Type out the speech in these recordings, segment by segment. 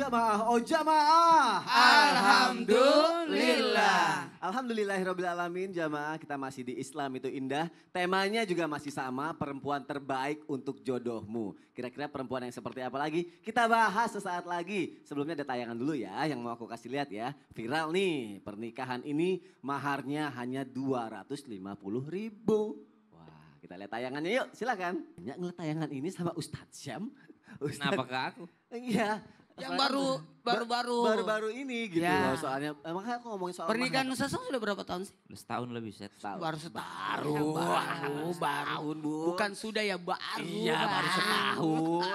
jamaah, oh jamaah. Alhamdulillah. Alhamdulillahirrahmanirrahim jamaah kita masih di Islam itu indah. Temanya juga masih sama perempuan terbaik untuk jodohmu. Kira-kira perempuan yang seperti apa lagi? Kita bahas sesaat lagi. Sebelumnya ada tayangan dulu ya yang mau aku kasih lihat ya. Viral nih pernikahan ini maharnya hanya 250 ribu. Wah kita lihat tayangannya yuk silakan. Banyak ngeliat tayangan ini sama Ustadz Syam. Ustadz, Kenapa ke aku? Iya, yang baru kan baru-baru baru-baru ini gitu ya. loh soalnya. Eh, makanya aku ngomongin soal pernikahan Nusa Sasang sudah berapa tahun sih? Setahun lebih, setahun. Baru setahun. Baru, baru, setahun, Bu. Bukan sudah ya baru. Iya, baru setahun.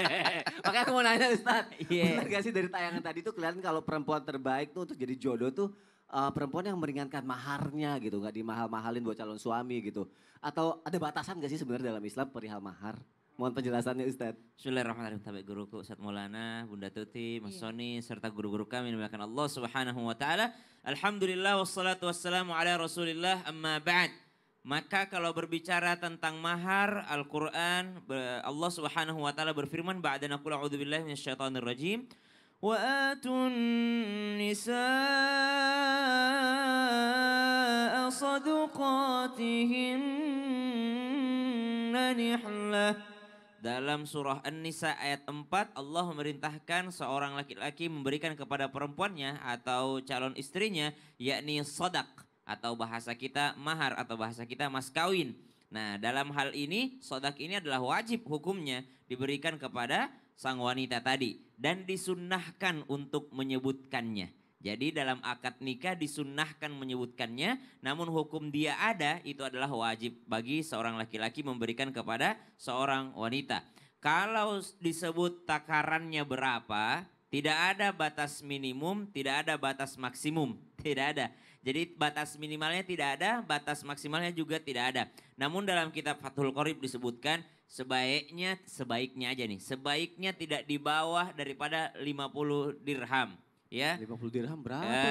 Makanya aku mau nanya Ustaz. Yeah. Benar gak sih dari tayangan tadi tuh kelihatan kalau perempuan terbaik tuh untuk jadi jodoh tuh uh, perempuan yang meringankan maharnya gitu, nggak dimahal-mahalin buat calon suami gitu. Atau ada batasan gak sih sebenarnya dalam Islam perihal mahar? Mohon penjelasannya Ustaz. Bismillahirrahmanirrahim. Tabik guruku Ustaz Maulana, Bunda Tuti, Mas yeah. Soni, serta guru-guru kami dimuliakan Allah Subhanahu wa taala. Alhamdulillah wassalatu wassalamu ala Rasulillah amma ba'd. Maka kalau berbicara tentang mahar Al-Qur'an Allah Subhanahu wa taala berfirman ba'da naqul a'udzubillahi minasyaitonir rajim. atun nisa صدقاتهن نحله dalam surah An-Nisa ayat 4 Allah memerintahkan seorang laki-laki memberikan kepada perempuannya atau calon istrinya yakni sodak atau bahasa kita mahar atau bahasa kita mas kawin. Nah dalam hal ini sodak ini adalah wajib hukumnya diberikan kepada sang wanita tadi dan disunnahkan untuk menyebutkannya. Jadi dalam akad nikah disunahkan menyebutkannya, namun hukum dia ada itu adalah wajib bagi seorang laki-laki memberikan kepada seorang wanita. Kalau disebut takarannya berapa, tidak ada batas minimum, tidak ada batas maksimum, tidak ada. Jadi batas minimalnya tidak ada, batas maksimalnya juga tidak ada. Namun dalam kitab Fathul Qorib disebutkan sebaiknya sebaiknya aja nih, sebaiknya tidak di bawah daripada 50 dirham ya. 50 dirham berapa ya,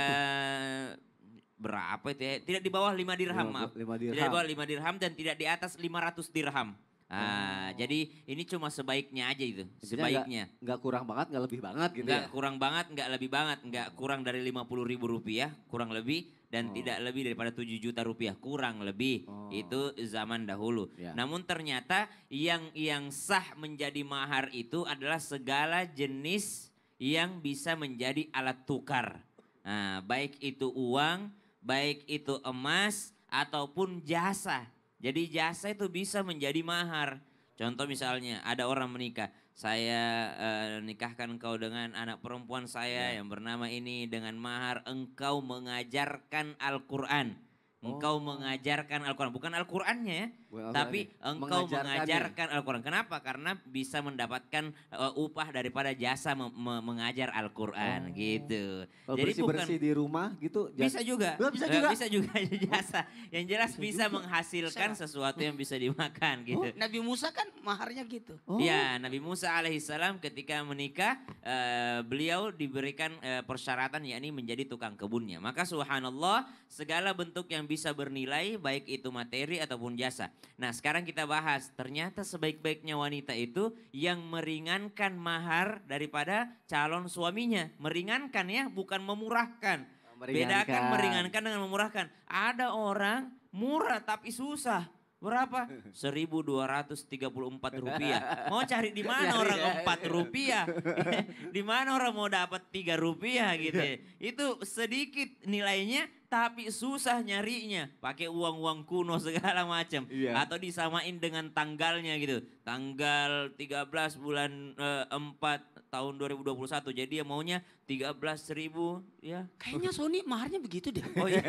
Berapa itu ya? Tidak di bawah 5 dirham, maaf. 5 dirham. Tidak di bawah 5 dirham dan tidak di atas 500 dirham. Ah, oh. jadi ini cuma sebaiknya aja itu. sebaiknya. Enggak kurang banget, enggak lebih banget gitu nggak ya. kurang banget, enggak lebih banget, enggak kurang dari 50 ribu rupiah, kurang lebih dan oh. tidak lebih daripada 7 juta rupiah, kurang lebih. Oh. Itu zaman dahulu. Ya. Namun ternyata yang yang sah menjadi mahar itu adalah segala jenis yang bisa menjadi alat tukar. Nah, baik itu uang, baik itu emas ataupun jasa. Jadi jasa itu bisa menjadi mahar. Contoh misalnya ada orang menikah, saya eh, nikahkan engkau dengan anak perempuan saya ya. yang bernama ini dengan mahar engkau mengajarkan Al-Qur'an. Engkau oh. mengajarkan Al-Quran, bukan Al-Qurannya ya, tapi engkau ya. mengajarkan Al-Quran. Kenapa? Karena bisa mendapatkan uh, upah daripada jasa me me mengajar Al-Quran oh. gitu. Kalau Jadi bersih -bersih bukan di rumah gitu. Bisa eh, juga. Bisa juga. Bisa juga jasa. Yang jelas bisa, bisa menghasilkan bisa. sesuatu yang bisa dimakan oh. gitu. Oh, Nabi Musa kan maharnya gitu. Oh. Ya, Nabi Musa alaihissalam ketika menikah uh, beliau diberikan uh, persyaratan yakni menjadi tukang kebunnya. Maka subhanallah segala bentuk yang bisa bernilai baik itu materi ataupun jasa. Nah sekarang kita bahas ternyata sebaik-baiknya wanita itu yang meringankan mahar daripada calon suaminya. Meringankan ya bukan memurahkan. Bedakan meringankan dengan memurahkan. Ada orang murah tapi susah. Berapa? Seribu dua ratus tiga puluh empat rupiah. Mau cari di mana iya, orang iya, empat iya. rupiah? di mana orang mau dapat tiga rupiah gitu. Ya? Itu sedikit nilainya tapi susah nyarinya pakai uang-uang kuno segala macam yeah. atau disamain dengan tanggalnya gitu tanggal 13 bulan uh, eh, 4 tahun 2021. Jadi dia maunya 13 ribu ya. Kayaknya Sony maharnya begitu deh. Oh iya.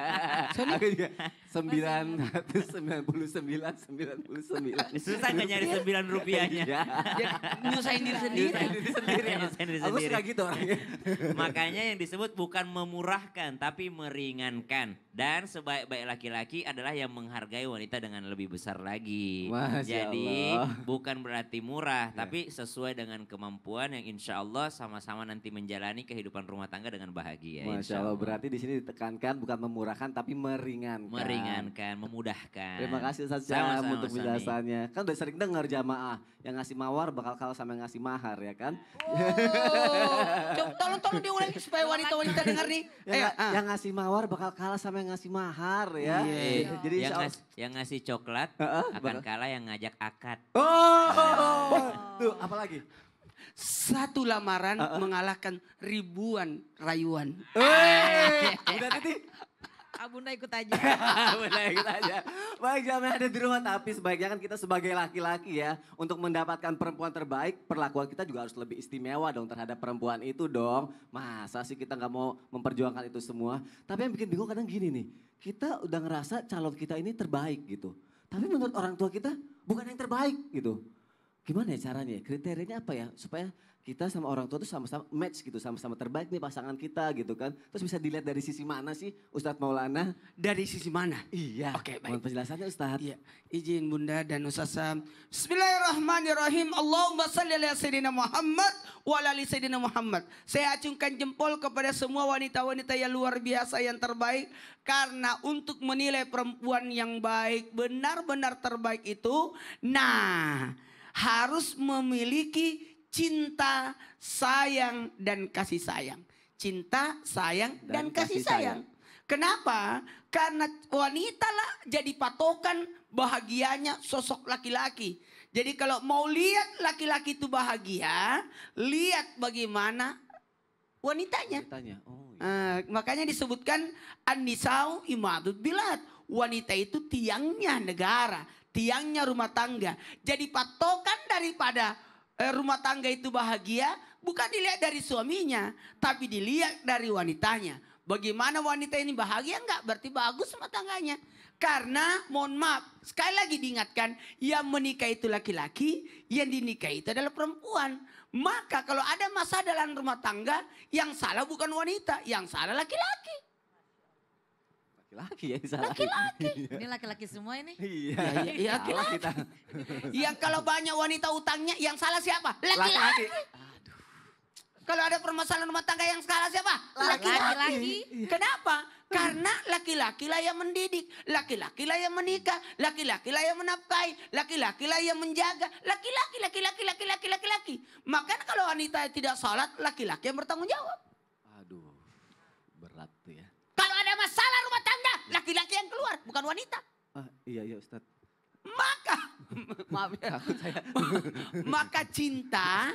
Sony sembilan ratus sembilan puluh sembilan sembilan puluh sembilan. Susah gak nyari iya. sembilan rupiahnya. Iya. ya. Nyusahin diri sendiri. Nyusahin diri sendiri. Nyusahin diri sendiri. Aku suka gitu orangnya. Makanya yang disebut bukan memurahkan tapi meringankan. Dan sebaik-baik laki-laki adalah yang menghargai wanita dengan lebih besar lagi. Masya Jadi Allah. bukan berarti murah, yeah. tapi sesuai dengan kemampuan yang insya Allah sama-sama nanti menjalani kehidupan rumah tangga dengan bahagia. Masya Allah. Allah. Berarti di sini ditekankan bukan memurahkan, tapi meringankan. Meringankan, memudahkan. Terima kasih Ustaz untuk penjelasannya. Kan udah sering dengar jamaah yang ngasih mawar bakal kalah sama yang ngasih mahar ya kan? Oh, tolong-tolong diulangi supaya wanita-wanita dengar nih. Yang, Ayo, yang ngasih mawar bakal kalah sama yang yang ngasih mahar ya. Yeah. Gitu. Jadi yang, ngas, yang ngasih coklat uh, akan kalah yang ngajak akad. Oh, oh. tuh apalagi? Satu lamaran uh, uh. mengalahkan ribuan rayuan. Eh, udah Bunda ikut aja. Bunda ikut aja. Baik jangan ada di rumah tapi sebaiknya kan kita sebagai laki-laki ya. Untuk mendapatkan perempuan terbaik perlakuan kita juga harus lebih istimewa dong terhadap perempuan itu dong. Masa sih kita nggak mau memperjuangkan itu semua. Tapi yang bikin bingung kadang gini nih. Kita udah ngerasa calon kita ini terbaik gitu. Tapi menurut orang tua kita bukan yang terbaik gitu gimana ya caranya? Kriterianya apa ya supaya kita sama orang tua itu sama-sama match gitu, sama-sama terbaik nih pasangan kita gitu kan. Terus bisa dilihat dari sisi mana sih Ustadz Maulana? Dari sisi mana? Iya. Oke, okay, baik. Mohon penjelasannya Ustadz. Iya. Izin Bunda dan Ustaz Sam. Bismillahirrahmanirrahim. Allahumma salli ala sayyidina Muhammad wa ala sayyidina Muhammad. Saya acungkan jempol kepada semua wanita-wanita yang luar biasa yang terbaik karena untuk menilai perempuan yang baik, benar-benar terbaik itu nah harus memiliki cinta, sayang, dan kasih sayang. Cinta, sayang, dan, dan kasih, kasih sayang. sayang. Kenapa? Karena wanita lah jadi patokan bahagianya sosok laki-laki. Jadi kalau mau lihat laki-laki itu bahagia, lihat bagaimana wanitanya. wanitanya. Oh, iya. uh, makanya disebutkan anisau imadud bilat. Wanita itu tiangnya negara, tiangnya rumah tangga. Jadi patokan daripada eh, rumah tangga itu bahagia bukan dilihat dari suaminya, tapi dilihat dari wanitanya. Bagaimana wanita ini bahagia enggak? Berarti bagus rumah tangganya. Karena mohon maaf, sekali lagi diingatkan, yang menikah itu laki-laki, yang dinikah itu adalah perempuan. Maka kalau ada masalah dalam rumah tangga, yang salah bukan wanita, yang salah laki-laki laki-laki yang salah. Laki-laki. Iya. ini laki-laki semua ini. Iya, iya, iya, iya laki-laki. Kita. yang kalau banyak wanita utangnya yang salah siapa? Laki-laki. Kalau ada permasalahan rumah tangga yang salah siapa? Laki-laki. Iya. Kenapa? Karena laki-laki lah yang mendidik, laki-laki lah yang menikah, laki-laki lah yang menafkahi, laki-laki lah yang menjaga, laki-laki, laki-laki, laki-laki, laki-laki. Makanya kalau wanita tidak sholat, laki-laki yang bertanggung jawab. Aduh, berat tuh ya. Kalau ada masalah rumah tangga, laki-laki yang keluar, bukan wanita. Ah, iya, iya Ustaz. Maka, maaf ya. maka cinta,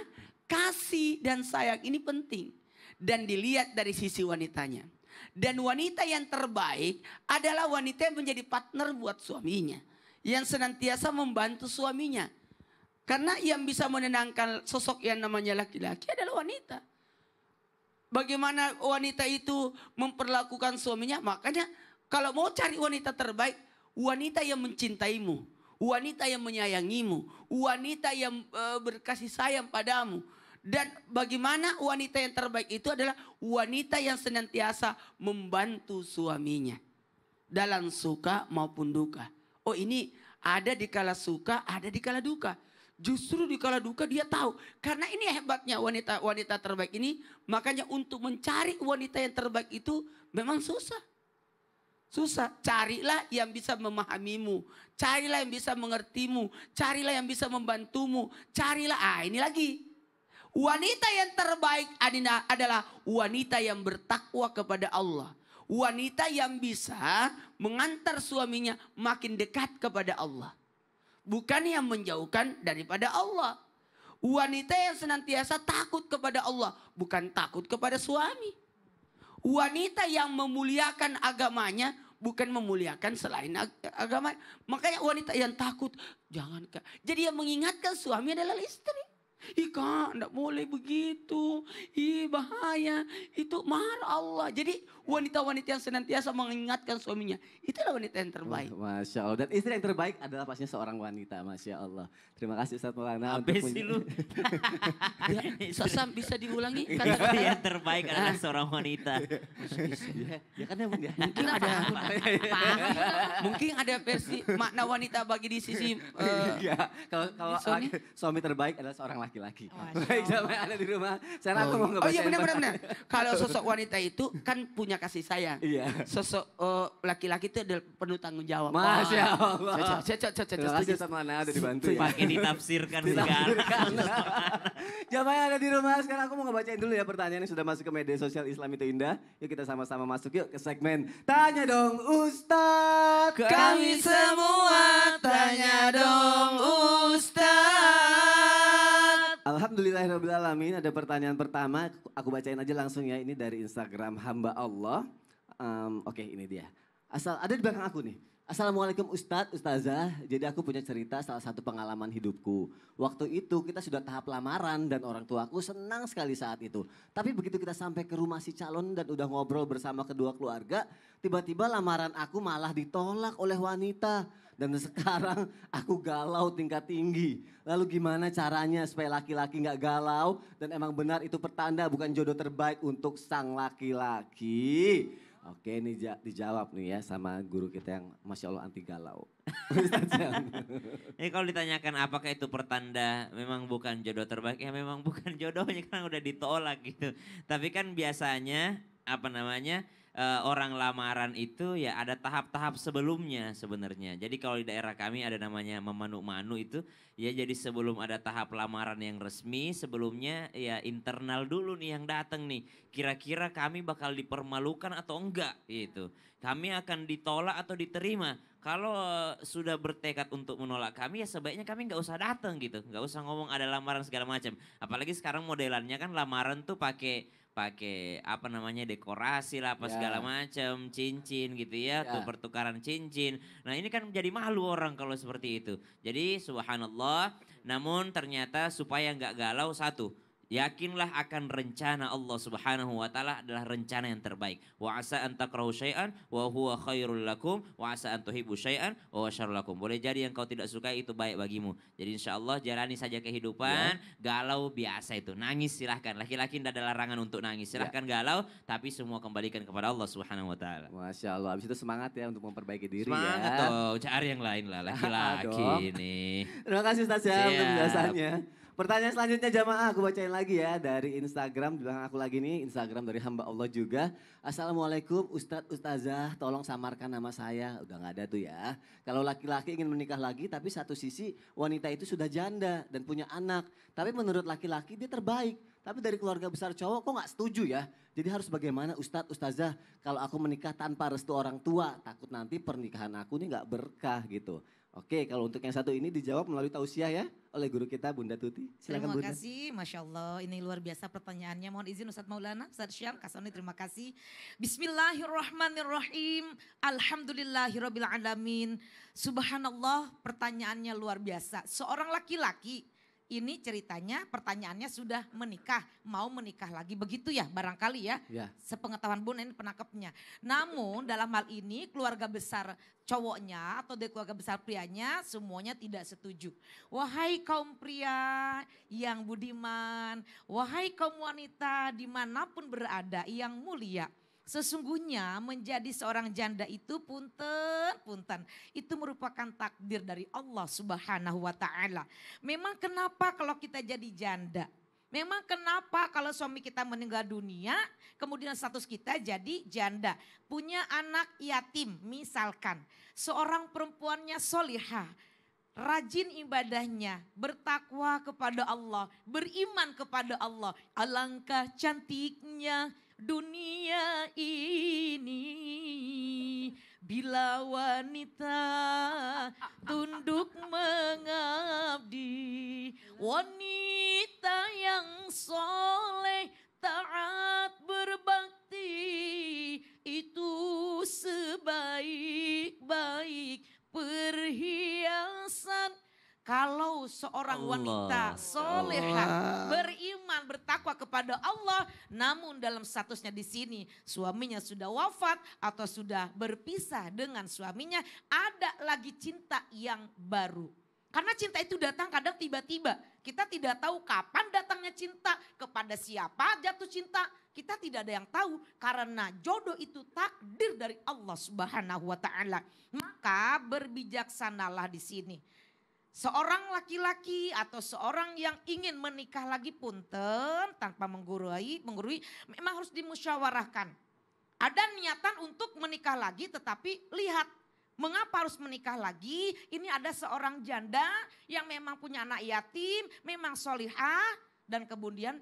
kasih dan sayang ini penting. Dan dilihat dari sisi wanitanya. Dan wanita yang terbaik adalah wanita yang menjadi partner buat suaminya. Yang senantiasa membantu suaminya. Karena yang bisa menenangkan sosok yang namanya laki-laki adalah wanita. Bagaimana wanita itu memperlakukan suaminya, makanya kalau mau cari wanita terbaik, wanita yang mencintaimu, wanita yang menyayangimu, wanita yang uh, berkasih sayang padamu. Dan bagaimana wanita yang terbaik itu adalah wanita yang senantiasa membantu suaminya dalam suka maupun duka. Oh ini ada di kala suka, ada di kala duka. Justru di kala duka dia tahu. Karena ini hebatnya wanita wanita terbaik ini, makanya untuk mencari wanita yang terbaik itu memang susah. Susah, carilah yang bisa memahamimu, carilah yang bisa mengertimu, carilah yang bisa membantumu, carilah, ah ini lagi. Wanita yang terbaik Adina adalah wanita yang bertakwa kepada Allah. Wanita yang bisa mengantar suaminya makin dekat kepada Allah. Bukan yang menjauhkan daripada Allah. Wanita yang senantiasa takut kepada Allah, bukan takut kepada suami. Wanita yang memuliakan agamanya bukan memuliakan selain agama. Makanya wanita yang takut jangan. Jadi yang mengingatkan suami adalah istri. Ih kak, enggak boleh begitu. Ih bahaya. Itu marah Allah. Jadi wanita-wanita yang senantiasa mengingatkan suaminya. Itulah wanita yang terbaik. Oh, Masya Allah. Dan istri yang terbaik adalah pastinya seorang wanita. Masya Allah. Terima kasih Ustaz Maulana. Habis sih lu. Ya, Sosam bisa diulangi? Kata iya. istri yang terbaik adalah ah. seorang wanita. Iya, ya kan Mungkin ada. Mungkin ada versi makna wanita bagi di sisi. Uh, ya, kalau, kalau suami terbaik adalah seorang wanita laki-laki. Baik sampai ada di rumah. Saya aku oh, mau ngebahas. Oh iya benar-benar. Benar. Kalau sosok wanita itu kan punya kasih sayang. Iya. Sosok oh, laki-laki uh, itu adalah penuh tanggung jawab. Masya Allah. Cocok, cocok, cocok. Terima kasih sama Nana dibantu ya. Pakai ditafsirkan sekarang. Jamaah ada di rumah. Sekarang aku mau ngebacain dulu ya pertanyaan yang sudah masuk ke media sosial Islam itu indah. Yuk kita sama-sama masuk yuk ke segmen Tanya dong Ustaz. Kami semua tanya dong Ustaz. Alhamdulillahirrahmanirrahim. Ada pertanyaan pertama, aku bacain aja langsung ya. Ini dari Instagram hamba Allah. Um, Oke, okay, ini dia. Asal ada di belakang aku nih. Assalamualaikum Ustadz, Ustazah. Jadi aku punya cerita salah satu pengalaman hidupku. Waktu itu kita sudah tahap lamaran dan orang tuaku senang sekali saat itu. Tapi begitu kita sampai ke rumah si calon dan udah ngobrol bersama kedua keluarga, tiba-tiba lamaran aku malah ditolak oleh wanita. Dan sekarang aku galau tingkat tinggi. Lalu gimana caranya supaya laki-laki nggak galau? Dan emang benar itu pertanda bukan jodoh terbaik untuk sang laki-laki. Oke ini dijawab nih ya sama guru kita yang Masya Allah anti galau. Ini kalau ditanyakan apakah itu pertanda memang bukan jodoh terbaik, ya memang bukan jodohnya karena udah ditolak gitu. Tapi kan biasanya apa namanya uh, orang lamaran itu ya ada tahap-tahap sebelumnya sebenarnya. Jadi kalau di daerah kami ada namanya memanu-manu itu ya jadi sebelum ada tahap lamaran yang resmi sebelumnya ya internal dulu nih yang datang nih. Kira-kira kami bakal dipermalukan atau enggak gitu. Kami akan ditolak atau diterima. Kalau sudah bertekad untuk menolak kami ya sebaiknya kami nggak usah datang gitu, nggak usah ngomong ada lamaran segala macam. Apalagi sekarang modelannya kan lamaran tuh pakai pakai apa namanya dekorasi lah apa yeah. segala ya. macam cincin gitu ya yeah. tuh pertukaran cincin nah ini kan menjadi malu orang kalau seperti itu jadi subhanallah namun ternyata supaya nggak galau satu Yakinlah akan rencana Allah Subhanahu wa taala adalah rencana yang terbaik. Wa asa an takrahu syai'an wa huwa khairul lakum wa asa an tuhibbu syai'an wa syarrul lakum. Boleh jadi yang kau tidak suka itu baik bagimu. Jadi insya Allah jalani saja kehidupan, ya. galau biasa itu. Nangis silahkan. Laki-laki tidak ada larangan untuk nangis. Silahkan ya. galau tapi semua kembalikan kepada Allah Subhanahu wa taala. Masyaallah. Allah. Habis itu semangat ya untuk memperbaiki diri semangat ya. Semangat tuh, Cari yang lain lah laki-laki ini. Terima kasih Ustaz ya untuk penjelasannya. Pertanyaan selanjutnya jamaah aku bacain lagi ya dari Instagram di belakang aku lagi nih Instagram dari hamba Allah juga. Assalamualaikum Ustadz Ustazah tolong samarkan nama saya udah gak ada tuh ya. Kalau laki-laki ingin menikah lagi tapi satu sisi wanita itu sudah janda dan punya anak tapi menurut laki-laki dia terbaik tapi dari keluarga besar cowok kok gak setuju ya. Jadi harus bagaimana Ustadz Ustazah kalau aku menikah tanpa restu orang tua takut nanti pernikahan aku ini gak berkah gitu. Oke, kalau untuk yang satu ini dijawab melalui tausiah ya oleh guru kita Bunda Tuti. Silakan terima Bunda. Terima kasih, Masya Allah. Ini luar biasa pertanyaannya. Mohon izin Ustaz Maulana, Ustaz Syam, Kasoni terima kasih. Bismillahirrahmanirrahim. Alhamdulillahirrabbilalamin. Subhanallah pertanyaannya luar biasa. Seorang laki-laki ini ceritanya pertanyaannya sudah menikah, mau menikah lagi begitu ya barangkali ya. ya. Sepengetahuan Bun ini penangkapnya. Namun dalam hal ini keluarga besar cowoknya atau dari keluarga besar prianya semuanya tidak setuju. Wahai kaum pria yang budiman, wahai kaum wanita dimanapun berada yang mulia Sesungguhnya menjadi seorang janda itu punten, punten. Itu merupakan takdir dari Allah subhanahu wa ta'ala. Memang kenapa kalau kita jadi janda? Memang kenapa kalau suami kita meninggal dunia, kemudian status kita jadi janda, punya anak yatim misalkan, seorang perempuannya solihah, rajin ibadahnya, bertakwa kepada Allah, beriman kepada Allah, alangkah cantiknya dunia ini bila wanita tunduk mengabdi wanita yang soleh taat berbakti itu sebaik-baik perhiasan kalau seorang Allah. wanita solehah, beriman, apa kepada Allah, namun dalam statusnya di sini suaminya sudah wafat atau sudah berpisah dengan suaminya, ada lagi cinta yang baru. Karena cinta itu datang kadang tiba-tiba. Kita tidak tahu kapan datangnya cinta, kepada siapa jatuh cinta. Kita tidak ada yang tahu karena jodoh itu takdir dari Allah Subhanahu wa taala. Maka berbijaksanalah di sini. Seorang laki-laki atau seorang yang ingin menikah lagi punten tanpa menggurui, menggurui memang harus dimusyawarahkan. Ada niatan untuk menikah lagi tetapi lihat Mengapa harus menikah lagi? Ini ada seorang janda yang memang punya anak yatim, memang solihah, dan kemudian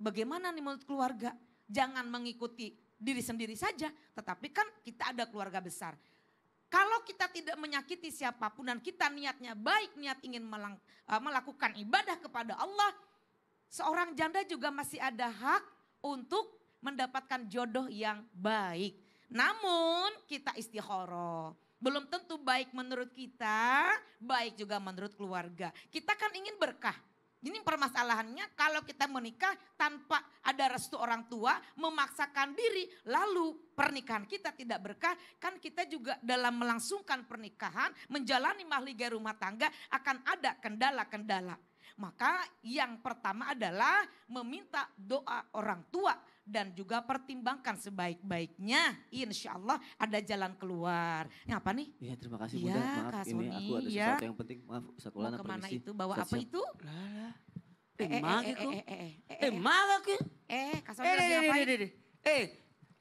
bagaimana nih menurut keluarga? Jangan mengikuti diri sendiri saja, tetapi kan kita ada keluarga besar. Kalau kita tidak menyakiti siapapun dan kita niatnya baik, niat ingin melang, eh, melakukan ibadah kepada Allah, seorang janda juga masih ada hak untuk mendapatkan jodoh yang baik. Namun kita istikharah. Belum tentu baik menurut kita, baik juga menurut keluarga. Kita kan ingin berkah. Ini permasalahannya kalau kita menikah tanpa ada restu orang tua, memaksakan diri, lalu pernikahan kita tidak berkah, kan kita juga dalam melangsungkan pernikahan, menjalani mahligai rumah tangga akan ada kendala-kendala. Maka yang pertama adalah meminta doa orang tua dan juga pertimbangkan sebaik-baiknya. Insya Allah ada jalan keluar. Yang eh, apa nih? Iya terima kasih ya, Bunda. Iya, Maaf Kak Soni, ini aku ada ya. sesuatu yang penting. Maaf Ustaz Ulana kemana itu? Bawa apa itu? Lala. Eh eh, eh, eh, eh, eh, eh, eh, eh, eh, ke? Eh, Kak Soni eh, lagi ngapain? Eh,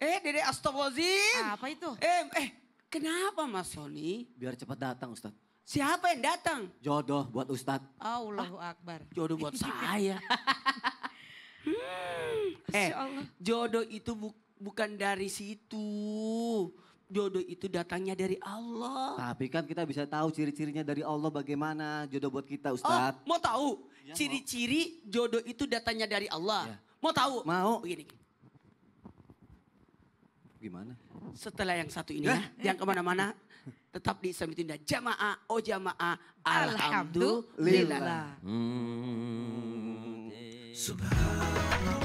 eh, dede astagfirullahaladzim. Ah, apa itu? Eh, eh, kenapa Mas Soni? Biar cepat datang Ustaz. Siapa yang datang? Jodoh buat Ustadz. Allahu ah, Akbar. Jodoh buat saya. Hmm, eh, jodoh itu bu bukan dari situ. Jodoh itu datangnya dari Allah. Tapi kan kita bisa tahu ciri-cirinya dari Allah bagaimana jodoh buat kita, oh, Ustadz. Oh, mau tahu? Ya, Ciri-ciri ya, jodoh itu datangnya dari Allah. Ya. Mau tahu? Mau. Begini. Gimana? Setelah yang satu ini ya, ya yang kemana-mana, tetap di Islam Tunda. Jamaah, oh jamaah, alhamdulillah. alhamdulillah. Hmm. Subhanallah